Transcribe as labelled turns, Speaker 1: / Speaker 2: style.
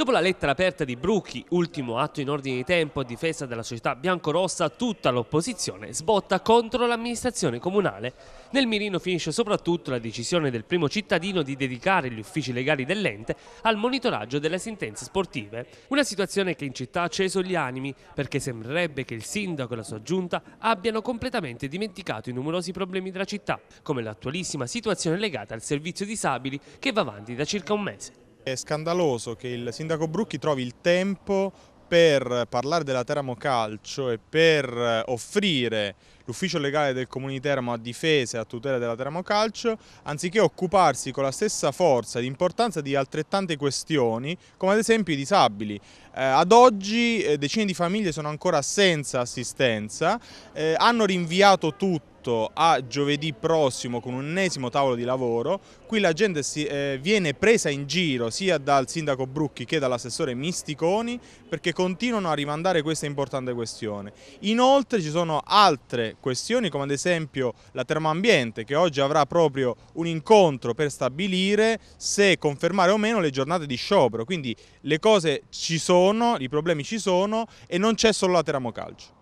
Speaker 1: Dopo la lettera aperta di Brucchi, ultimo atto in ordine di tempo a difesa della società biancorossa, tutta l'opposizione sbotta contro l'amministrazione comunale. Nel mirino finisce soprattutto la decisione del primo cittadino di dedicare gli uffici legali dell'ente al monitoraggio delle sentenze sportive. Una situazione che in città ha acceso gli animi, perché sembrerebbe che il sindaco e la sua giunta abbiano completamente dimenticato i numerosi problemi della città, come l'attualissima situazione legata al servizio disabili che va avanti da circa un mese. È
Speaker 2: scandaloso che il sindaco Brucchi trovi il tempo per parlare della Teramo Calcio e per eh, offrire l'ufficio legale del Comune di Teramo a difesa e a tutela della Teramo Calcio, anziché occuparsi con la stessa forza ed importanza di altrettante questioni, come ad esempio i disabili. Eh, ad oggi eh, decine di famiglie sono ancora senza assistenza, eh, hanno rinviato tutto 8 a giovedì prossimo con un ennesimo tavolo di lavoro. Qui la gente si, eh, viene presa in giro sia dal sindaco Brucchi che dall'assessore Misticoni perché continuano a rimandare questa importante questione. Inoltre ci sono altre questioni come ad esempio la termoambiente che oggi avrà proprio un incontro per stabilire se confermare o meno le giornate di sciopero. Quindi le cose ci sono, i problemi ci sono e non c'è solo la termocalcio.